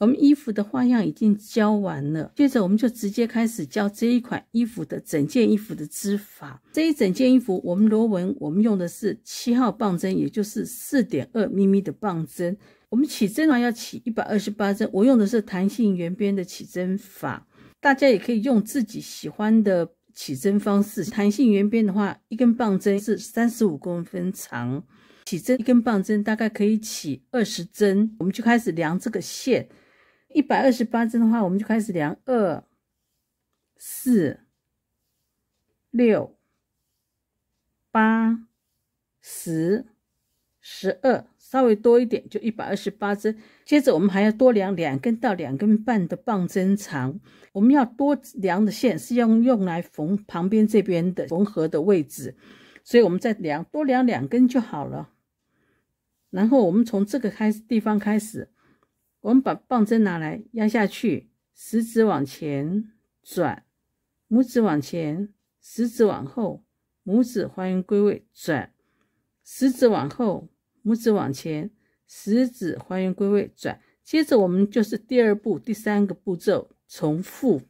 我们衣服的花样已经教完了，接着我们就直接开始教这一款衣服的整件衣服的织法。这一整件衣服，我们螺纹，我们用的是七号棒针，也就是四点二咪咪的棒针。我们起针呢要起一百二十八针。我用的是弹性圆边的起针法，大家也可以用自己喜欢的起针方式。弹性圆边的话，一根棒针是三十五公分长，起针一根棒针大概可以起二十针。我们就开始量这个线。一百二十八针的话，我们就开始量二、四、六、八、十、十二，稍微多一点就一百二十八针。接着我们还要多量两根到两根半的棒针长。我们要多量的线是要用来缝旁边这边的缝合的位置，所以我们再量多量两根就好了。然后我们从这个开地方开始。我们把棒针拿来压下去，食指往前转，拇指往前，食指往后，拇指还原归位转，食指往后，拇指往前，食指还原归位转。接着我们就是第二步第三个步骤，重复。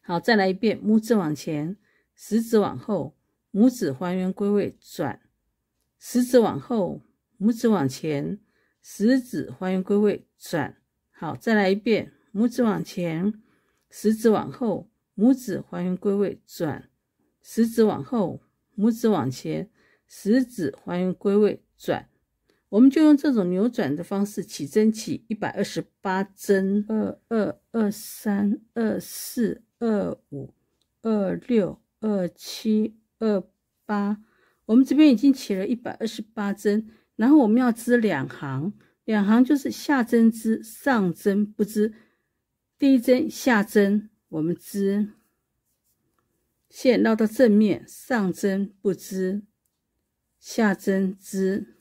好，再来一遍：拇指往前，食指往后，拇指还原归位转，食指往后，拇指往前。食指还原归位，转，好，再来一遍。拇指往前，食指往后，拇指还原归位，转。食指往后，拇指往前，食指还原归位，转。我们就用这种扭转的方式起针，起一百二十八针。二二二三二四二五二六二七二八，我们这边已经起了一百二十八针。然后我们要织两行，两行就是下针织，上针不织。第一针下针，我们织线绕到正面，上针不织，下针织，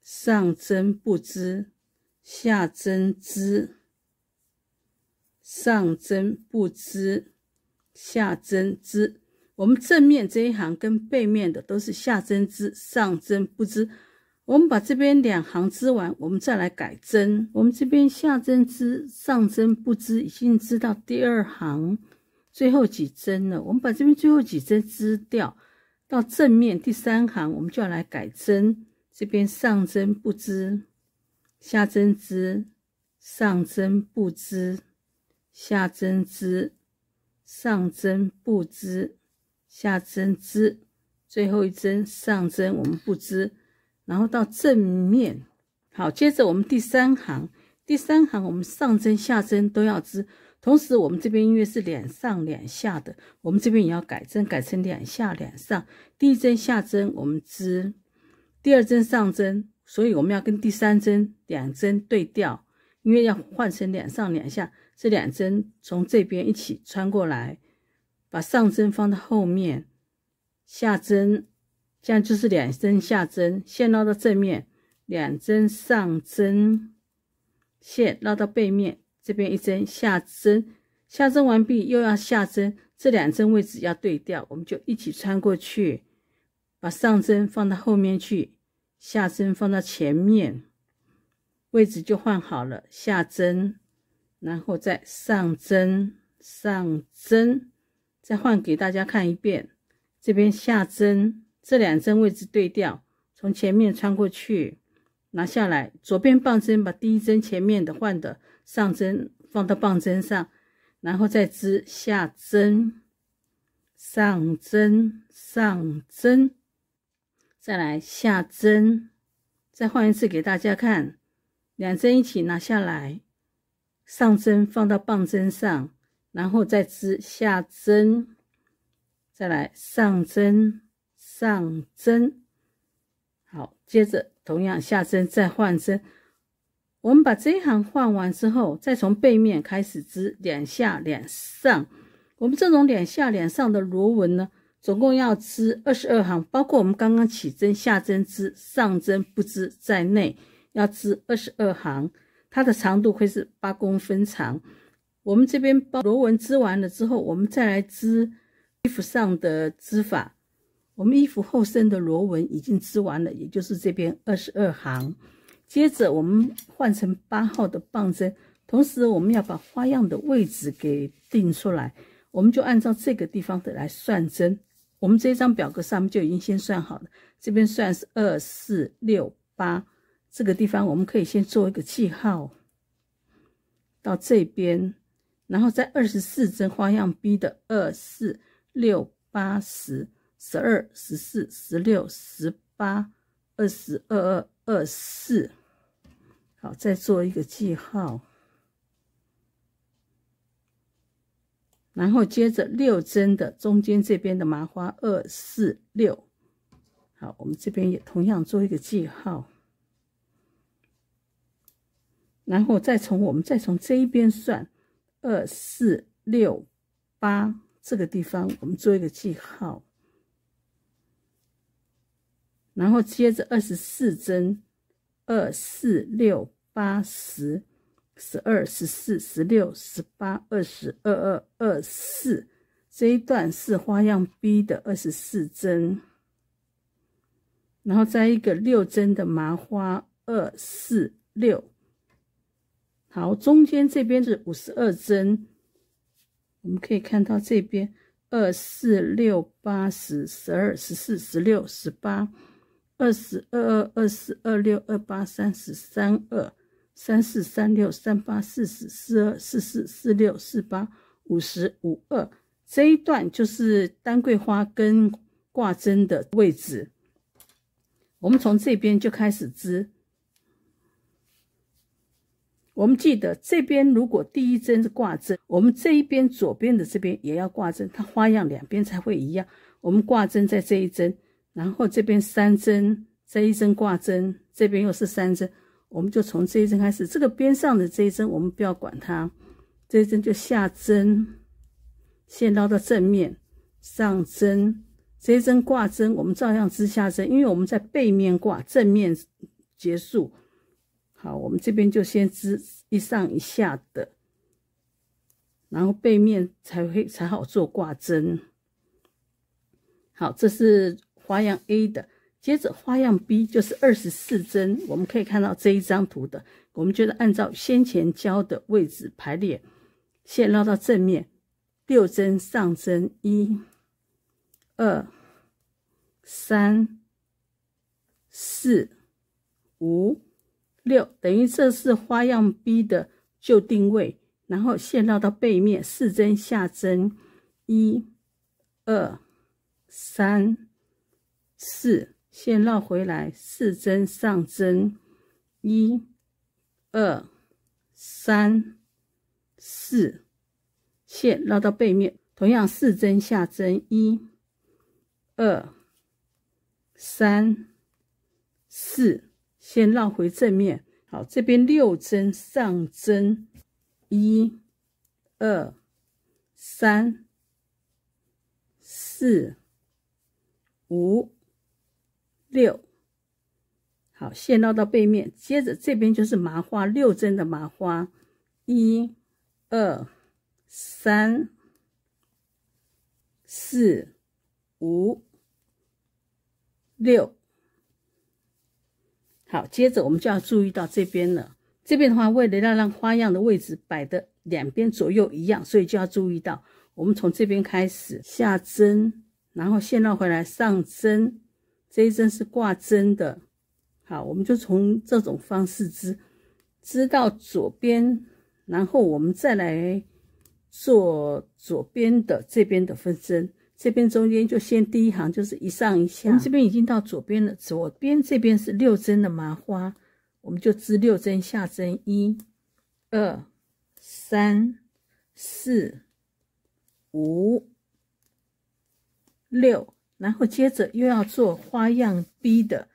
上针不织，下针织，上针不织，下针织。我们正面这一行跟背面的都是下针织，上针不织。我们把这边两行织完，我们再来改针。我们这边下针织，上针不织，已经织到第二行最后几针了。我们把这边最后几针织掉，到正面第三行，我们就要来改针。这边上针不织，下针织；上针不织，下针织；上针不织，下针织。最后一针上针我们不织。然后到正面，好，接着我们第三行，第三行我们上针下针都要织，同时我们这边因为是两上两下的，我们这边也要改针，改成两下两上。第一针下针我们织，第二针上针，所以我们要跟第三针两针对调，因为要换成两上两下，这两针从这边一起穿过来，把上针放到后面，下针。这样就是两针下针，线绕到正面；两针上针，线绕到背面。这边一针下针，下针完毕又要下针，这两针位置要对调。我们就一起穿过去，把上针放到后面去，下针放到前面，位置就换好了。下针，然后再上针，上针，再换给大家看一遍。这边下针。这两针位置对调，从前面穿过去，拿下来。左边棒针把第一针前面的换的上针放到棒针上，然后再织下针，上针上针，再来下针，再换一次给大家看。两针一起拿下来，上针放到棒针上，然后再织下针，再来上针。上针，好，接着同样下针再换针。我们把这一行换完之后，再从背面开始织两下两上。我们这种两下两上的螺纹呢，总共要织二十二行，包括我们刚刚起针下针织上针不织在内，要织二十二行。它的长度会是八公分长。我们这边包螺纹织完了之后，我们再来织衣服上的织法。我们衣服后身的螺纹已经织完了，也就是这边二十二行。接着我们换成八号的棒针，同时我们要把花样的位置给定出来。我们就按照这个地方的来算针。我们这张表格上面就已经先算好了，这边算是二四六八，这个地方我们可以先做一个记号，到这边，然后在二十四针花样 B 的二四六八十。十二、十四、十六、十八、二十二、二二四，好，再做一个记号，然后接着六针的中间这边的麻花二四六，好，我们这边也同样做一个记号，然后再从我们再从这一边算二四六八这个地方，我们做一个记号。然后接着二十四针，二四六八十十二十四十六十八二十二二二四，这一段是花样 B 的二十四针，然后再一个六针的麻花，二四六。好，中间这边是五十二针，我们可以看到这边二四六八十十二十四十六十八。二十二二二四二六二八三十三二三四三六三八四十四二四四四六四八五十五二这一段就是丹桂花跟挂针的位置，我们从这边就开始织。我们记得这边如果第一针是挂针，我们这一边左边的这边也要挂针，它花样两边才会一样。我们挂针在这一针。然后这边三针，这一针挂针，这边又是三针，我们就从这一针开始。这个边上的这一针我们不要管它，这一针就下针，线绕到正面，上针，这一针挂针我们照样织下针，因为我们在背面挂，正面结束。好，我们这边就先织一上一下的，然后背面才会才好做挂针。好，这是。花样 A 的，接着花样 B 就是二十四针。我们可以看到这一张图的，我们就是按照先前教的位置排列，线绕到正面六针上针，一、二、三、四、五、六，等于这是花样 B 的旧定位。然后线绕到背面四针下针，一、二、三。四线绕回来，四针上针，一、二、三、四线绕到背面，同样四针下针，一、二、三、四线绕回正面。好，这边六针上针，一、二、三、四、五。六，好，线绕到背面，接着这边就是麻花六针的麻花，一、二、三、四、五、六，好，接着我们就要注意到这边了。这边的话，为了要让花样的位置摆的两边左右一样，所以就要注意到，我们从这边开始下针，然后线绕回来上针。这一针是挂针的，好，我们就从这种方式织，织到左边，然后我们再来做左边的这边的分针，这边中间就先第一行就是一上一下。我们这边已经到左边了，左边这边是六针的麻花，我们就织六针下针，一、二、三、四、五、六。然后接着又要做花样 B 的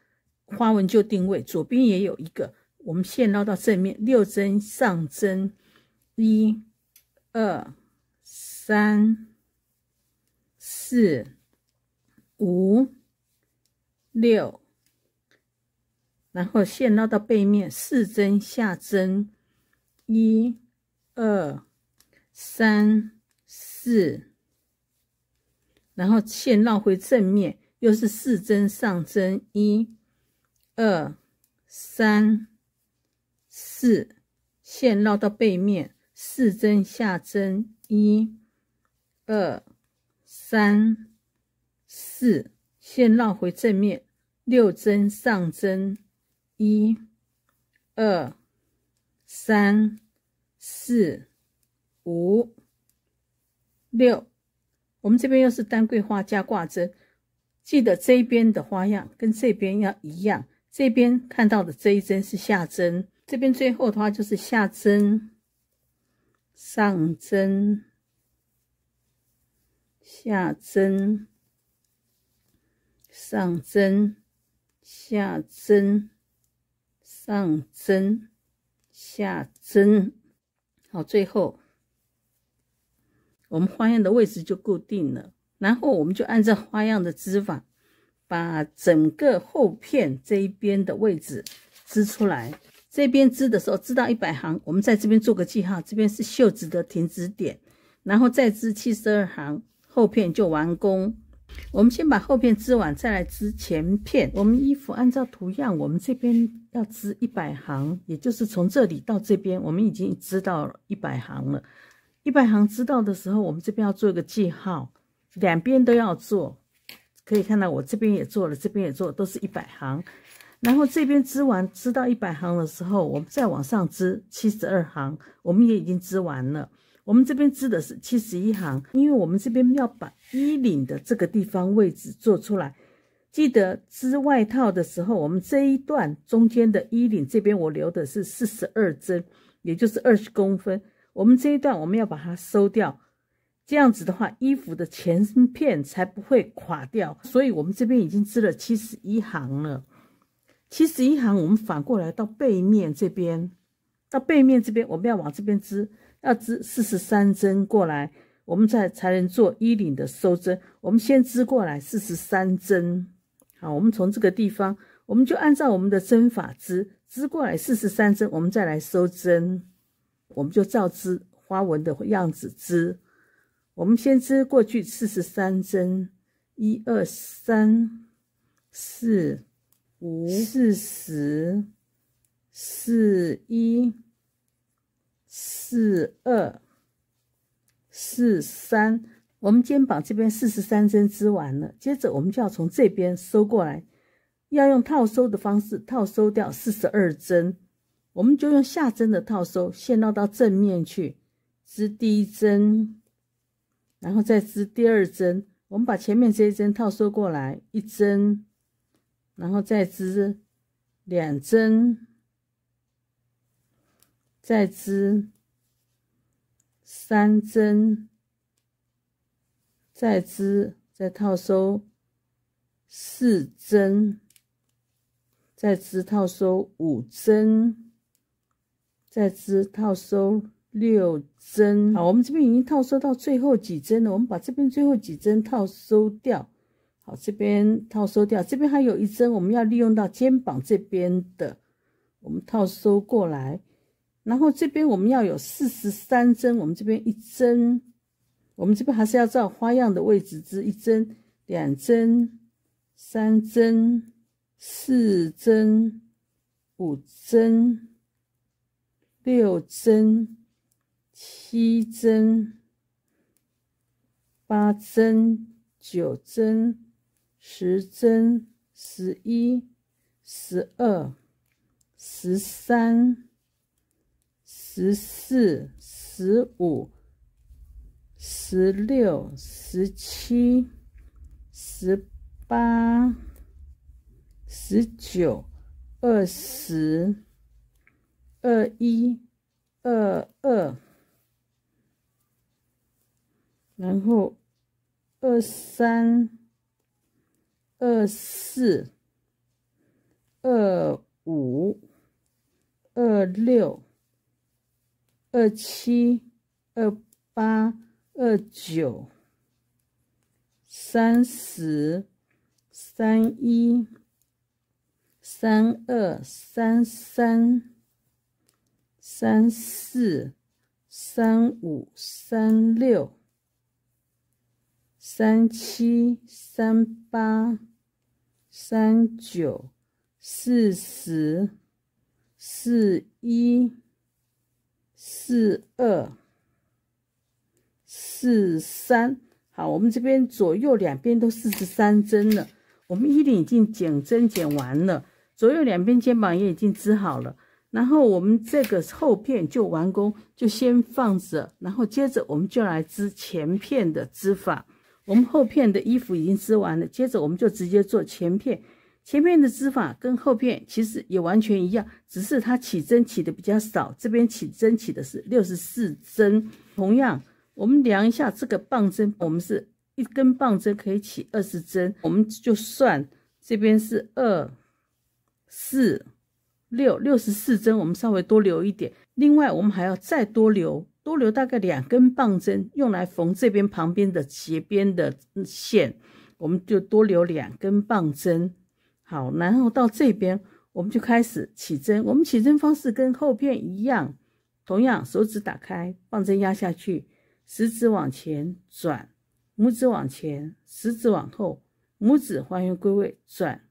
花纹，就定位左边也有一个。我们线绕到正面，六针上针，一、二、三、四、五、六。然后线绕到背面，四针下针，一、二、三、四。然后线绕回正面，又是四针上针，一、二、三、四；线绕到背面，四针下针，一、二、三、四；线绕回正面，六针上针，一、二、三、四、五、六。我们这边又是单桂花加挂针，记得这一边的花样跟这边要一样。这边看到的这一针是下针，这边最后的话就是下针、上针、下针、上针、下针、上针、下针。好，最后。我们花样的位置就固定了，然后我们就按照花样的织法，把整个后片这一边的位置织出来。这边织的时候织到一百行，我们在这边做个记号，这边是袖子的停止点，然后再织七十二行，后片就完工。我们先把后片织完，再来织前片。我们衣服按照图样，我们这边要织一百行，也就是从这里到这边，我们已经织到一百行了。一百行知道的时候，我们这边要做一个记号，两边都要做。可以看到我这边也做了，这边也做，都是一百行。然后这边织完织到一百行的时候，我们再往上织七十二行，我们也已经织完了。我们这边织的是七十一行，因为我们这边要把衣领的这个地方位置做出来。记得织外套的时候，我们这一段中间的衣领这边我留的是四十二针，也就是二十公分。我们这一段我们要把它收掉，这样子的话，衣服的前片才不会垮掉。所以，我们这边已经织了七十一行了。七十一行，我们反过来到背面这边，到背面这边，我们要往这边织，要织四十三针过来，我们再才能做衣领的收针。我们先织过来四十三针，好，我们从这个地方，我们就按照我们的针法织，织过来四十三针，我们再来收针。我们就照织花纹的样子织。我们先织过去四十三针，一二三四五，四十四一四二四三。我们肩膀这边四十三针织完了，接着我们就要从这边收过来，要用套收的方式，套收掉四十二针。我们就用下针的套收线绕到正面去织第一针，然后再织第二针。我们把前面这一针套收过来一针，然后再织两针，再织三针，再织再套收四针，再织套收五针。再织套收六针，好，我们这边已经套收到最后几针了。我们把这边最后几针套收掉，好，这边套收掉。这边还有一针，我们要利用到肩膀这边的，我们套收过来。然后这边我们要有四十三针，我们这边一针，我们这边还是要照花样的位置织一针、两针、三针、四针、五针。六针、七针、八针、九针、十针、十一、十二、十三、十四、十五、十六、十七、十八、十九、二十。二一，二二，然后二三，二四，二五，二六，二七，二八，二九，三十，三一，三二，三三。三四三五三六三七三八三九四十四一四二四三，好，我们这边左右两边都四十三针了，我们衣领已经减针减完了，左右两边肩膀也已经织好了。然后我们这个后片就完工，就先放着。然后接着我们就来织前片的织法。我们后片的衣服已经织完了，接着我们就直接做前片。前片的织法跟后片其实也完全一样，只是它起针起的比较少。这边起针起的是六十四针。同样，我们量一下这个棒针，我们是一根棒针可以起二十针。我们就算这边是二四。六六十四针，我们稍微多留一点。另外，我们还要再多留，多留大概两根棒针，用来缝这边旁边的斜边的线。我们就多留两根棒针。好，然后到这边，我们就开始起针。我们起针方式跟后片一样，同样手指打开，棒针压下去，食指往前转，拇指往前，食指往后，拇指还原归位，转。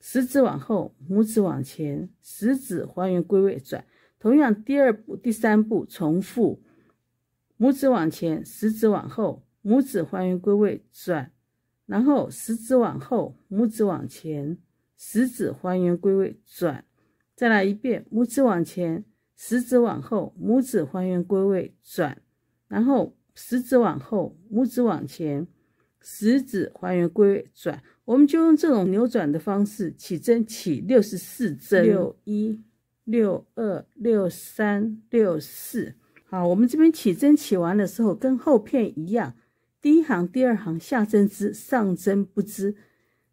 食指往后，拇指往前，食指还原归位转。同样，第二步、第三步重复：拇指往前，食指往后，拇指还原归位转。然后食指往后，拇指往前，食指还原归位转。再来一遍：拇指往前，食指往后，拇指还原归位转。然后食指往后，拇指往前，食指还原归位转。我们就用这种扭转的方式起针，起六十四针。六一、六二、六三、六四。好，我们这边起针起完的时候，跟后片一样，第一行、第二行下针织，上针不织。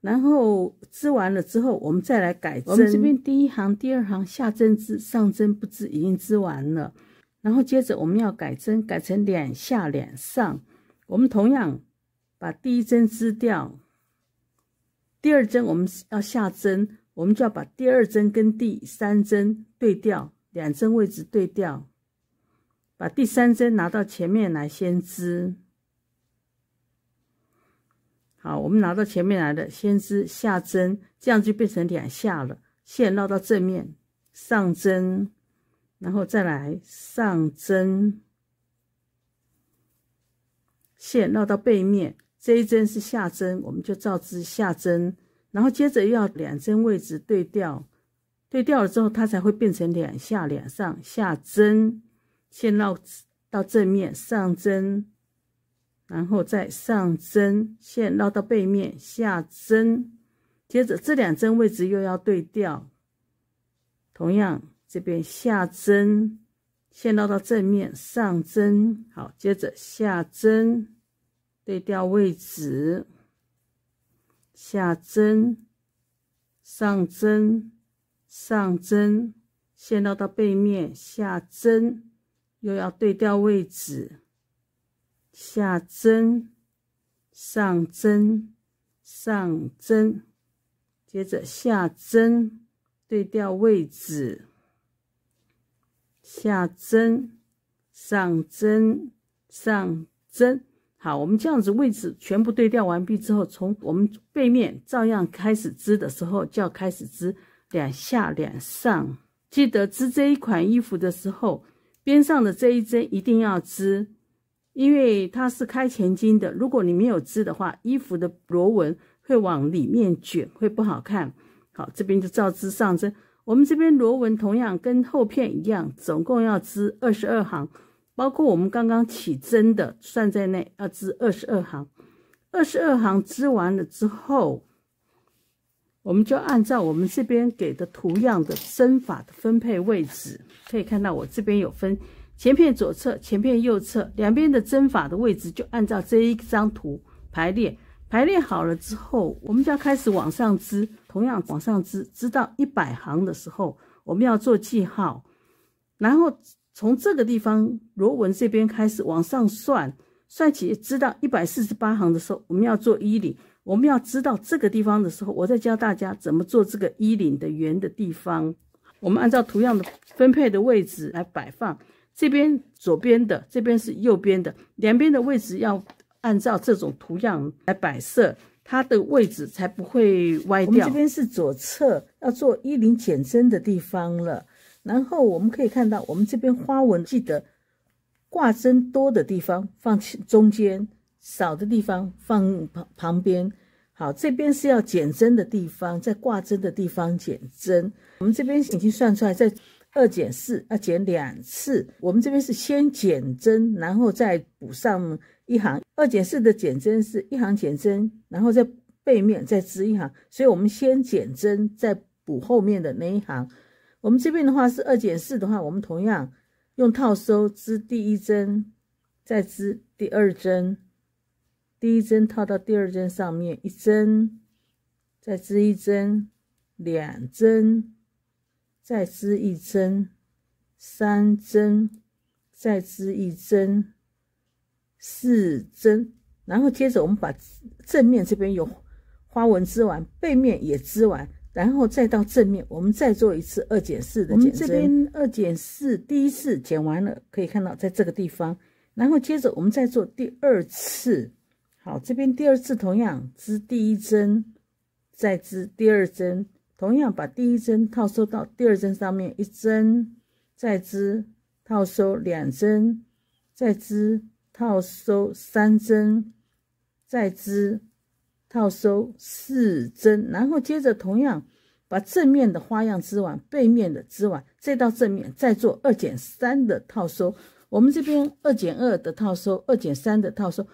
然后织完了之后，我们再来改针。我们这边第一行、第二行下针织，上针不织，已经织完了。然后接着我们要改针，改成两下两上。我们同样把第一针织掉。第二针我们要下针，我们就要把第二针跟第三针对调，两针位置对调，把第三针拿到前面来先织。好，我们拿到前面来了，先织下针，这样就变成两下了。线绕到正面，上针，然后再来上针，线绕到背面。这一针是下针，我们就照织下针，然后接着要两针位置对调，对调了之后，它才会变成两下两上下针，先绕到正面，上针，然后再上针，线绕到背面下针，接着这两针位置又要对调，同样这边下针，线绕到正面，上针，好，接着下针。对调位置，下针，上针，上针，线绕到背面，下针，又要对调位置，下针，上针，上针，接着下针，对调位置，下针，上针，上针。好，我们这样子位置全部对调完毕之后，从我们背面照样开始织的时候就要开始织两下两上。记得织这一款衣服的时候，边上的这一针一定要织，因为它是开前襟的。如果你没有织的话，衣服的螺纹会往里面卷，会不好看。好，这边就照织上针。我们这边螺纹同样跟后片一样，总共要织二十二行。包括我们刚刚起针的算在内，要织二十二行。二十二行织完了之后，我们就按照我们这边给的图样的针法的分配位置，可以看到我这边有分前片左侧、前片右侧，两边的针法的位置就按照这一张图排列。排列好了之后，我们就要开始往上织，同样往上织，织到一百行的时候，我们要做记号，然后。从这个地方螺纹这边开始往上算，算起知道一百四十八行的时候，我们要做衣领。我们要知道这个地方的时候，我再教大家怎么做这个衣领的圆的地方。我们按照图样的分配的位置来摆放，这边左边的，这边是右边的，两边的位置要按照这种图样来摆设，它的位置才不会歪掉。我们这边是左侧要做衣领减针的地方了。然后我们可以看到，我们这边花纹记得挂针多的地方放中间，少的地方放旁旁边。好，这边是要减针的地方，在挂针的地方减针。我们这边已经算出来，在二减四，要减两次。我们这边是先减针，然后再补上一行。二减四的减针是一行减针，然后在背面再织一行。所以我们先减针，再补后面的那一行。我们这边的话是二减四的话，我们同样用套收织第一针，再织第二针，第一针套到第二针上面一针，再织一针，两针，再织一针，三针，再织一针，四针，然后接着我们把正面这边有花纹织完，背面也织完。然后再到正面，我们再做一次二减四的减针。我们这边二减四，第一次减完了，可以看到在这个地方。然后接着我们再做第二次。好，这边第二次同样织第一针，再织第二针，同样把第一针套收到第二针上面一针，再织套收两针，再织套收三针，再织。套收四针，然后接着同样把正面的花样织完，背面的织完，再到正面再做二减三的套收。我们这边二减二的套收，二减三的套收，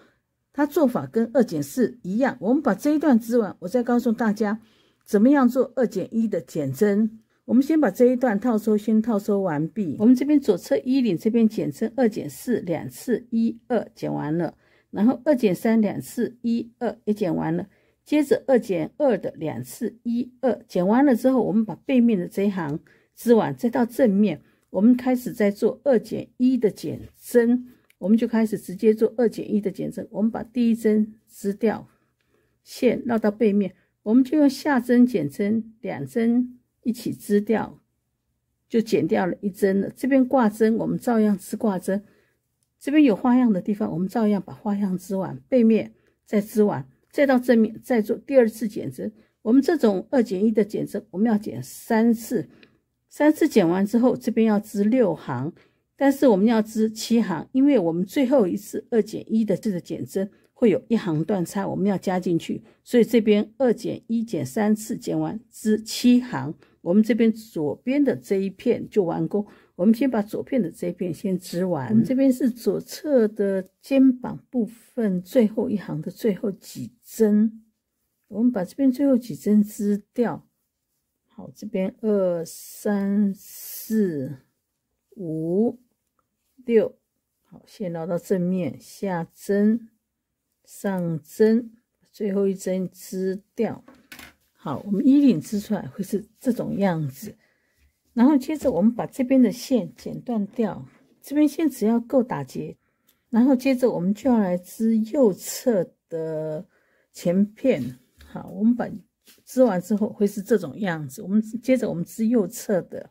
它做法跟二减四一样。我们把这一段织完，我再告诉大家怎么样做二减一的减针。我们先把这一段套收先套收完毕。我们这边左侧衣领这边减针二减四两次，一二减完了。然后二减三两次，一二也减完了。接着二减二的两次，一二减完了之后，我们把背面的这一行织完，再到正面，我们开始在做二减一的减针。我们就开始直接做二减一的减针。我们把第一针织掉，线绕到背面，我们就用下针减针，两针一起织掉，就减掉了一针了。这边挂针我们照样织挂针。这边有花样的地方，我们照样把花样织完，背面再织完，再到正面再做第二次减针。我们这种二减一的减针，我们要减三次，三次减完之后，这边要织六行，但是我们要织七行，因为我们最后一次二减一的这个减针会有一行断差，我们要加进去，所以这边二减一减三次，减完织七行，我们这边左边的这一片就完工。我们先把左边的这一边先织完。我们这边是左侧的肩膀部分最后一行的最后几针，我们把这边最后几针织掉。好，这边二三四五六，好，线绕到正面下针上针，最后一针织掉。好，我们衣领织出来会是这种样子。然后接着我们把这边的线剪断掉，这边线只要够打结。然后接着我们就要来织右侧的前片，好，我们把织完之后会是这种样子。我们接着我们织右侧的。